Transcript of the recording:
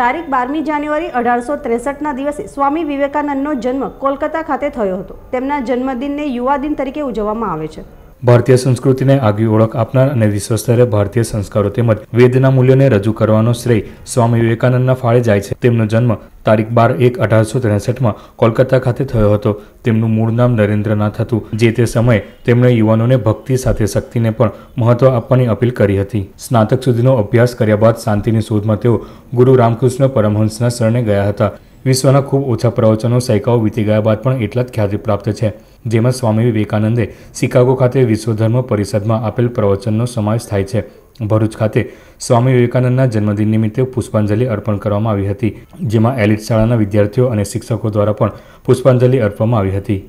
તારીખ બારમી જાન્યુઆરી અઢારસો ત્રેસઠના દિવસે સ્વામી વિવેકાનંદનો જન્મ કોલકાતા ખાતે થયો હતો તેમના જન્મદિનને યુવા દિન તરીકે ઉજવવામાં આવે છે ભારતીય સંસ્કૃતિને આગવી ઓળખ આપનાર અને વિશ્વસ્તરે ભારતીય સંસ્કારો તેમજ વેદના મૂલ્યોને રજૂ કરવાનો શ્રેય સ્વામી વિવેકાનંદના ફાળે જાય છે તેમનો જન્મ તારીખ બાર એક અઢારસો ત્રેસઠમાં કોલકાતા ખાતે થયો હતો તેમનું મૂળ નામ નરેન્દ્રનાથ હતું જે તે સમયે તેમણે યુવાનોને ભક્તિ સાથે શક્તિને પણ મહત્વ આપવાની અપીલ કરી હતી સ્નાતક સુધીનો અભ્યાસ કર્યા બાદ શાંતિની શોધમાં તેઓ ગુરુ રામકૃષ્ણ પરમહંસના શરણે ગયા હતા વિશ્વના ખૂબ ઓછા પ્રવચનો સૈકાઓ વીતી ગયા બાદ પણ એટલા જ ખ્યાતિ પ્રાપ્ત છે જેમાં સ્વામી વિવેકાનંદે શિકાગો ખાતે વિશ્વધર્મ પરિષદમાં આપેલ પ્રવચનનો સમાવેશ થાય છે ભરૂચ ખાતે સ્વામી વિવેકાનંદના જન્મદિન નિમિત્તે પુષ્પાંજલિ અર્પણ કરવામાં આવી હતી જેમાં એલિટ શાળાના વિદ્યાર્થીઓ અને શિક્ષકો દ્વારા પણ પુષ્પાંજલિ અર્પવામાં આવી હતી